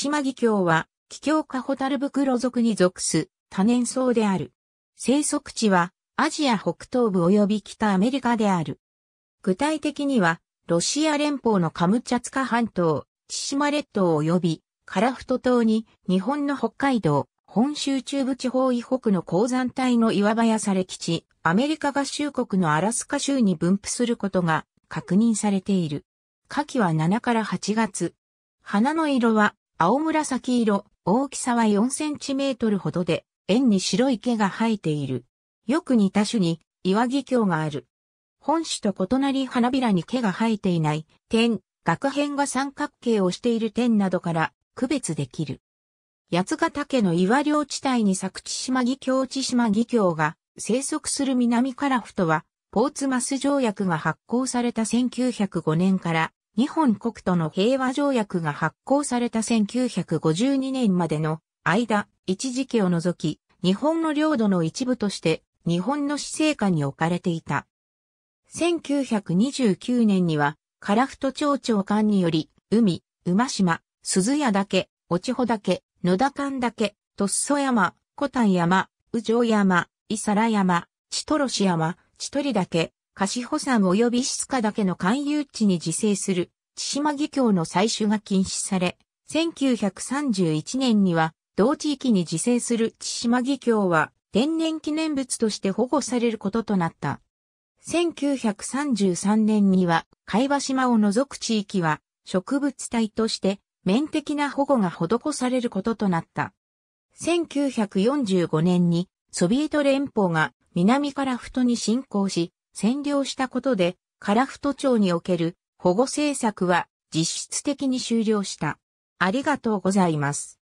島義教は、気境かホタル袋属に属す多年草である。生息地はアジア北東部及び北アメリカである。具体的には、ロシア連邦のカムチャツカ半島、千島列島及びカラフト島に日本の北海道、本州中部地方以北の鉱山帯の岩場やされ基地、アメリカ合衆国のアラスカ州に分布することが確認されている。夏季は7から8月。花の色は青紫色、大きさは4センチメートルほどで、円に白い毛が生えている。よく似た種に、岩木鏡がある。本種と異なり花びらに毛が生えていない点、額辺が三角形をしている点などから区別できる。八ヶ岳の岩稜地帯に咲く千島木鏡千島木鏡が生息する南カラフトは、ポーツマス条約が発行された1905年から日本国との平和条約が発行された1952年までの間、一時期を除き、日本の領土の一部として日本の施政下に置かれていた。1929年には、樺太町長官により、海、馬島、鈴屋岳、落穂岳、野田間岳、とっそ山、小丹山、宇城山、伊皿山、千とろし山、千鳥岳、貸サ山及び質カだけの勧誘地に自生する、千島義教の採取が禁止され、1931年には、同地域に自生する千島義教は、天然記念物として保護されることとなった。1933年には、海馬島を除く地域は、植物体として、面的な保護が施されることとなった。1945年に、ソビエト連邦が南からふとに侵攻し、占領したことで、樺太町における保護政策は実質的に終了した。ありがとうございます。